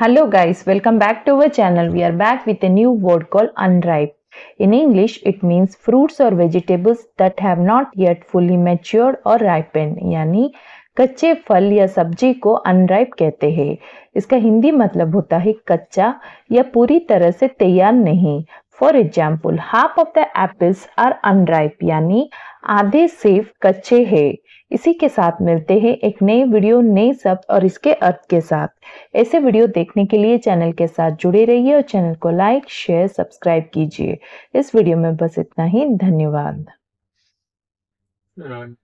Hello guys, welcome back to our channel. We are back with a new word called unripe. In English, it means fruits or vegetables that have not yet fully matured or ripened. यानी कच्चे फल या सब्जी को unripe कहते हैं इसका हिंदी मतलब होता है कच्चा या पूरी तरह से तैयार नहीं for example half of the apples are unripe यानी आधे सेब कच्चे हैं इसी के साथ मिलते हैं एक नए वीडियो नए शब्द और इसके अर्थ के साथ ऐसे वीडियो देखने के लिए चैनल के साथ जुड़े रहिए और चैनल को लाइक शेयर सब्सक्राइब कीजिए इस वीडियो में बस इतना ही धन्यवाद